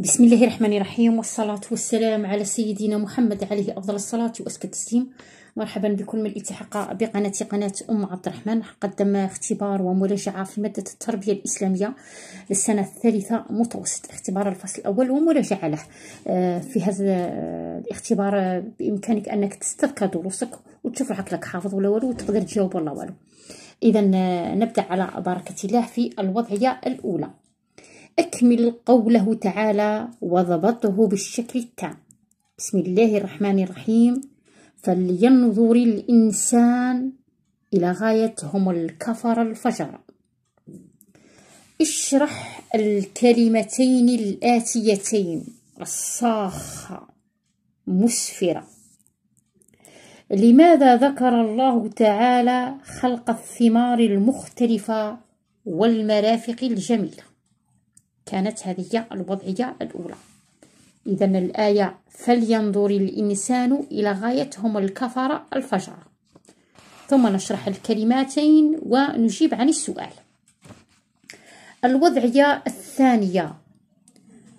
بسم الله الرحمن الرحيم والصلاة والسلام على سيدنا محمد عليه أفضل الصلاة وأزكى التسليم مرحبا بكم من الالتحاق بقناة قناة أم عبد الرحمن قدم اختبار ومراجعة في مادة التربية الإسلامية للسنة الثالثة متوسط اختبار الفصل الأول ومراجعة له في هذا الاختبار بإمكانك أنك تستذكر دروسك وتشوف راحك لك حافظ ولا والو وتقدر تجاوب ولا والو إذا نبدأ على بركة الله في الوضعية الأولى أكمل قوله تعالى وضبطه بالشكل التام بسم الله الرحمن الرحيم فلينظر الإنسان إلى غايتهم الكفر الفجر اشرح الكلمتين الآتيتين الصاخة مسفرة لماذا ذكر الله تعالى خلق الثمار المختلفة والمرافق الجميله كانت هذه الوضعية الأولى إذا الآية فلينظر الإنسان إلى غايتهم الكفر الفجر ثم نشرح الكلماتين ونجيب عن السؤال الوضعية الثانية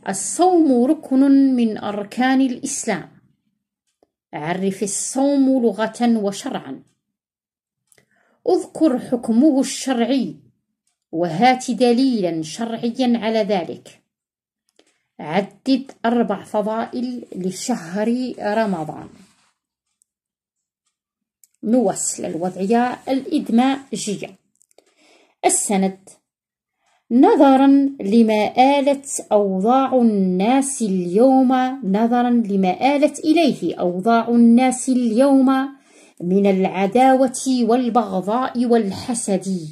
الصوم ركن من أركان الإسلام عرف الصوم لغة وشرعا اذكر حكمه الشرعي وهات دليلا شرعيا على ذلك عدد أربع فضائل لشهر رمضان نوصل الوضعية الإدماجية السند نظرا لما آلت أوضاع الناس اليوم نظرا لما آلت إليه أوضاع الناس اليوم من العداوة والبغضاء والحسد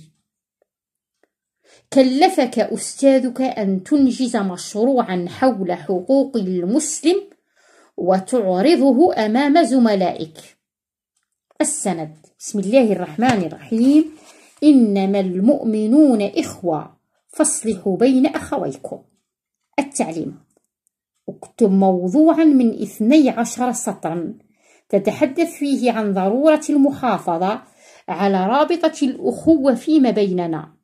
كلفك أستاذك أن تنجز مشروعا حول حقوق المسلم وتعرضه أمام زملائك السند بسم الله الرحمن الرحيم إنما المؤمنون إخوة فاصلحوا بين أخويكم التعليم اكتب موضوعا من اثني عشر سطرا تتحدث فيه عن ضرورة المحافظة على رابطة الأخوة فيما بيننا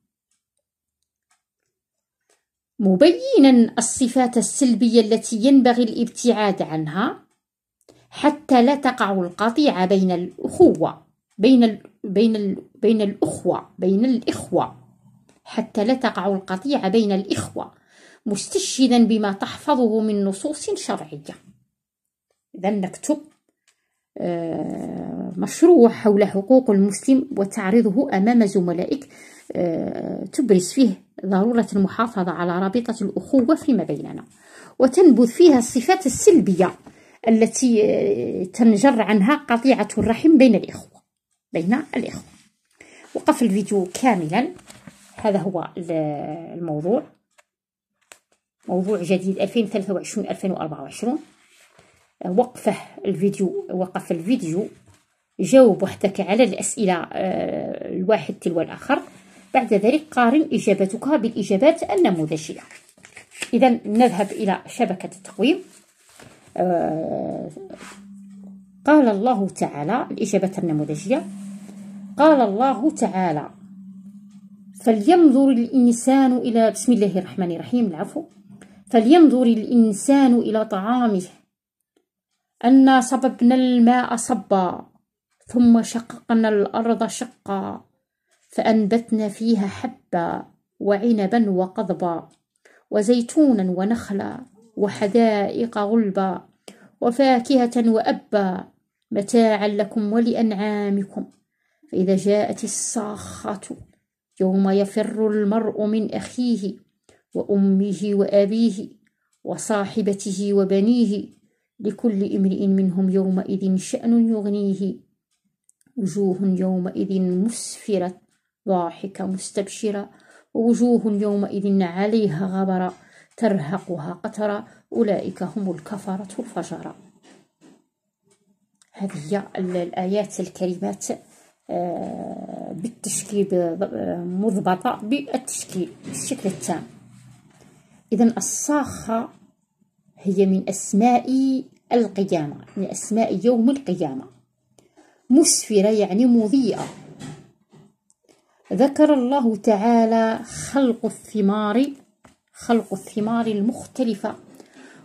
مبينا الصفات السلبية التي ينبغي الابتعاد عنها حتى لا تقع القطيعة بين الأخوة بين ال بين ال بين الأخوة بين الإخوة حتى لا تقع القطيعة بين الإخوة مستشهدا بما تحفظه من نصوص شرعية إذا نكتب آه، مشروع حول حقوق المسلم وتعرضه أمام زملائك آه، تبرز فيه ضرورة المحافظة على رابطة الأخوة فيما بيننا وتنبذ فيها الصفات السلبية التي آه، تنجر عنها قطيعة الرحم بين الإخوة بين الإخوة وقف الفيديو كاملا هذا هو الموضوع موضوع جديد 2023 2024 آه، وقفه الفيديو وقف الفيديو جاوب وحدك على الأسئلة الواحد تلو الآخر بعد ذلك قارن إجابتك بالإجابات النموذجية إذا نذهب إلى شبكة التقويم آه، قال الله تعالى الإجابة النموذجية قال الله تعالى فلينظر الإنسان إلى بسم الله الرحمن الرحيم العفو فلينظر الإنسان إلى طعامه أنا صببنا الماء صبا ثم شققنا الأرض شقا فأنبتنا فيها حبا وعنبا وقضبا وزيتونا ونخلا وحدائق غلبا وفاكهة وأبا متاعا لكم ولأنعامكم فإذا جاءت الصاخة يوم يفر المرء من أخيه وأمه وأبيه وصاحبته وبنيه لكل امرئ منهم يومئذ شأن يغنيه وجوه يومئذ مسفرة ضاحكة مستبشرة ووجوه يومئذ عليها غبرة ترهقها قترة أولئك هم الكفرة الفجرة هذه هي الآيات الكريمات آه، بالتشكيل مضبطة بالتشكيل بالشكل التام إذا الصاخة هي من أسماء القيامة من أسماء يوم القيامة مسفرة يعني مضيئة ذكر الله تعالى خلق الثمار خلق الثمار المختلفة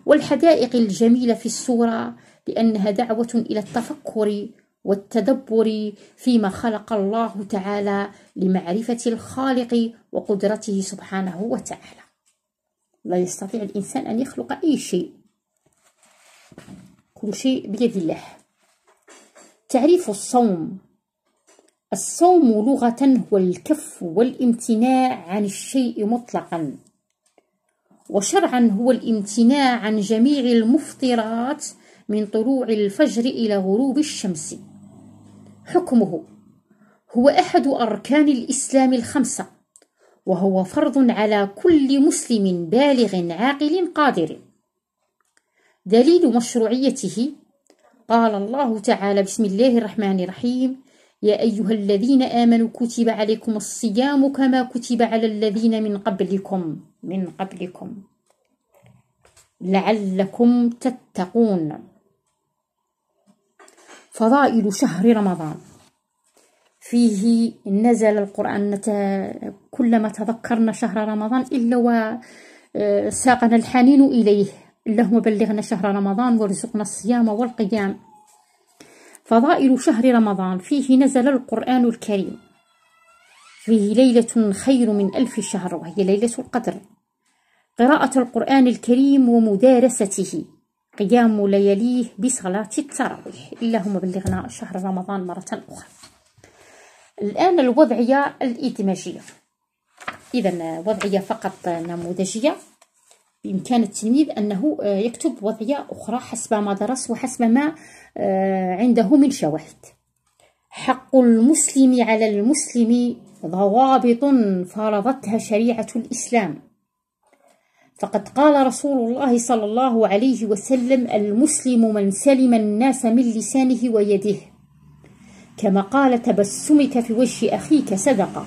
والحدائق الجميلة في السورة لأنها دعوة إلى التفكر والتدبر فيما خلق الله تعالى لمعرفة الخالق وقدرته سبحانه وتعالى لا يستطيع الإنسان أن يخلق أي شيء كل شيء بيد الله تعريف الصوم الصوم لغة هو الكف والامتناع عن الشيء مطلقا وشرعا هو الامتناع عن جميع المفطرات من طلوع الفجر إلى غروب الشمس حكمه هو أحد أركان الإسلام الخمسة وهو فرض على كل مسلم بالغ عاقل قادر دليل مشروعيته قال الله تعالى بسم الله الرحمن الرحيم يا أيها الذين آمنوا كتب عليكم الصيام كما كتب على الذين من قبلكم من قبلكم لعلكم تتقون فضائل شهر رمضان فيه نزل القرآن كلما تذكرنا شهر رمضان إلا وساقنا آه، الحنين إليه اللهم بلغنا شهر رمضان وارزقنا الصيام والقيام فضائل شهر رمضان فيه نزل القرآن الكريم فيه ليلة خير من ألف شهر وهي ليلة القدر قراءة القرآن الكريم ومدارسته قيام لياليه بصلاة التراويح اللهم بلغنا شهر رمضان مرة أخرى الآن الوضعية الإدماجية إذا وضعية فقط نموذجية بإمكان التلميذ أنه آه، يكتب وضعية أخرى حسب ما درس وحسب ما آه، عنده من شواهد حق المسلم على المسلم ضوابط فرضتها شريعة الإسلام فقد قال رسول الله صلى الله عليه وسلم المسلم من سلم الناس من لسانه ويده كما قال تبسمك في وجه أخيك صدقة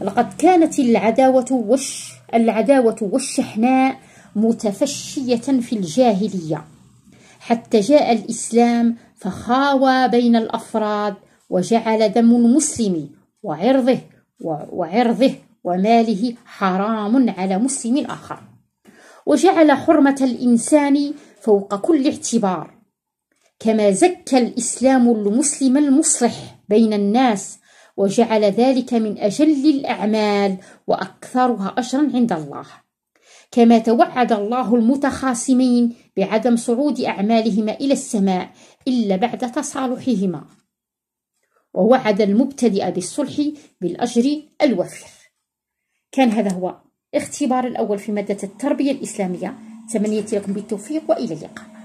لقد كانت العداوة وش العداوة والشحناء متفشية في الجاهلية حتى جاء الإسلام فخاوى بين الأفراد وجعل دم المسلم وعرضه وعرضه وماله حرام على مسلم آخر وجعل حرمة الإنسان فوق كل اعتبار كما زكى الإسلام المسلم المصلح بين الناس وجعل ذلك من أجل الأعمال وأكثرها أجرا عند الله كما توعد الله المتخاصمين بعدم صعود أعمالهما إلى السماء إلا بعد تصالحهما ووعد المبتدئ بالصلح بالأجر الوفير كان هذا هو اختبار الأول في مادة التربية الإسلامية تمنيت لكم بالتوفيق وإلى اللقاء